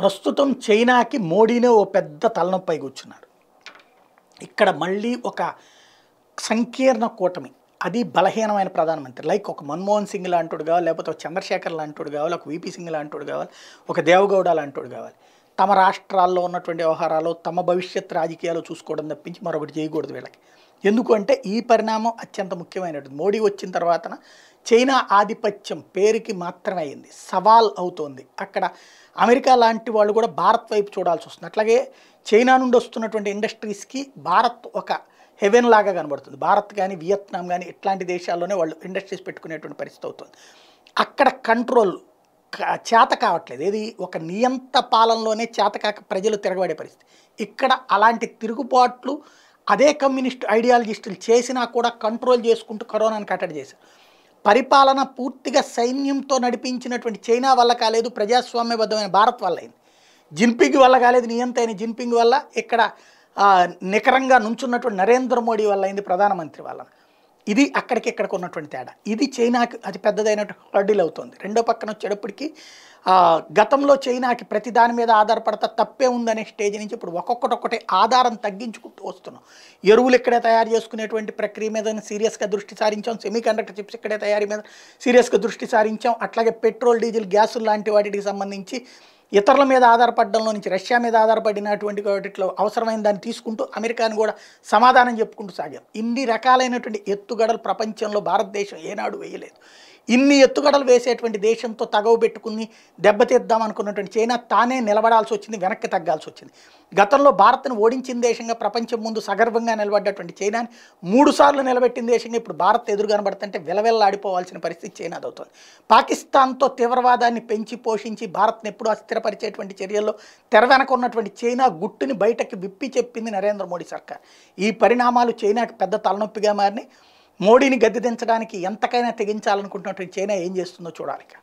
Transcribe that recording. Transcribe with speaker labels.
Speaker 1: ప్రస్తుతం చైనాకి మోడీనే ఓ పెద్ద తలనొప్పై కూర్చున్నాడు ఇక్కడ మళ్ళీ ఒక సంకీర్ణ కూటమి అది బలహీనమైన ప్రధానమంత్రి లైక్ ఒక మన్మోహన్ సింగ్ లాంటివాడు కావాలి లేకపోతే ఒక చంద్రశేఖర్ లాంటివాడు కావాలి ఒక విపి సింగ్ లాంటివాడు కావాలి ఒక దేవగౌడ లాంటివాడు కావాలి తమ రాష్ట్రాల్లో ఉన్నటువంటి వ్యవహారాలు తమ భవిష్యత్ రాజకీయాలు చూసుకోవడం తప్పించి మరొకటి చేయకూడదు వీళ్ళకి ఎందుకంటే ఈ పరిణామం అత్యంత ముఖ్యమైనటువంటి మోడీ వచ్చిన తర్వాత చైనా ఆధిపత్యం పేరుకి మాత్రమే అయింది సవాల్ అవుతోంది అక్కడ అమెరికా లాంటి వాళ్ళు కూడా భారత్ వైపు చూడాల్సి వస్తుంది అట్లాగే చైనా నుండి వస్తున్నటువంటి ఇండస్ట్రీస్కి భారత్ ఒక హెవెన్ లాగా కనబడుతుంది భారత్ కానీ వియత్నాం కానీ ఇట్లాంటి దేశాల్లోనే వాళ్ళు ఇండస్ట్రీస్ పెట్టుకునేటువంటి పరిస్థితి అవుతుంది అక్కడ కంట్రోల్ చేత కావట్లేదు ఏది ఒక నియంత పాలనలోనే చేత కాక ప్రజలు తిరగబడే పరిస్థితి ఇక్కడ అలాంటి తిరుగుబాట్లు అదే కమ్యూనిస్ట్ ఐడియాలజిస్టులు చేసినా కూడా కంట్రోల్ చేసుకుంటూ కరోనాను కట్టడి చేశారు పరిపాలన పూర్తిగా సైన్యంతో నడిపించినటువంటి చైనా వల్ల కాలేదు ప్రజాస్వామ్యబద్ధమైన భారత్ వల్ల అయింది జిన్పింగ్ వల్ల కాలేదు నియంత అయిన జిన్పింగ్ వల్ల ఇక్కడ నికరంగా నుంచున్నటువంటి నరేంద్ర మోడీ వల్ల అయింది ప్రధానమంత్రి వల్ల ఇది అక్కడికి ఇక్కడికి ఉన్నటువంటి తేడా ఇది చైనాకి అది పెద్దదైన హర్డిల్ అవుతుంది రెండో పక్కన వచ్చేటప్పటికి గతంలో చైనాకి ప్రతి దాని మీద ఆధారపడతా తప్పే ఉందనే స్టేజ్ నుంచి ఇప్పుడు ఒక్కొక్కటొక్కటే ఆధారం తగ్గించుకుంటూ వస్తున్నాం ఎరువులు ఇక్కడే తయారు చేసుకునేటువంటి ప్రక్రియ మీద సీరియస్గా దృష్టి సారించాం సెమీ కండక్టర్ చిప్స్ ఇక్కడే తయారీ మీద సీరియస్గా దృష్టి సారించాం అట్లాగే పెట్రోల్ డీజిల్ గ్యాసులు లాంటి వాటికి సంబంధించి ఇతరుల మీద ఆధారపడడంలో నుంచి రష్యా మీద ఆధారపడినటువంటి వాటిలో అవసరమైన దాన్ని తీసుకుంటూ అమెరికాని కూడా సమాధానం చెప్పుకుంటూ సాగారు ఇన్ని రకాలైనటువంటి ఎత్తుగడలు ప్రపంచంలో భారతదేశం ఏనాడు వేయలేదు ఇన్ని ఎత్తుగడలు వేసేటువంటి దేశంతో తగవు పెట్టుకుని దెబ్బతీద్దాం అనుకున్నటువంటి చైనా తానే నిలబడాల్సి వచ్చింది వెనక్కి తగ్గాల్సి వచ్చింది గతంలో భారత్ను ఓడించిన దేశంగా ప్రపంచం ముందు సగర్వంగా నిలబడ్డటువంటి చైనాని మూడుసార్లు నిలబెట్టిన దేశంగా ఇప్పుడు భారత్ ఎదురు కనబడుతుంటే విలవెల్లాడిపోవాల్సిన పరిస్థితి చైనాది అవుతుంది పాకిస్తాన్తో తీవ్రవాదాన్ని పెంచి పోషించి భారత్ని ఎప్పుడూ అస్థిర భద్రపరిచేటువంటి చర్యల్లో తెర వెనక ఉన్నటువంటి చైనా గుట్టుని బయటకు విప్పి చెప్పింది నరేంద్ర మోడీ సర్కార్ ఈ పరిణామాలు చైనాకి పెద్ద తలనొప్పిగా మారి మోడీని గద్దెదించడానికి దించడానికి ఎంతకైనా తెగించాలనుకుంటున్నటువంటి చైనా ఏం చేస్తుందో చూడాలి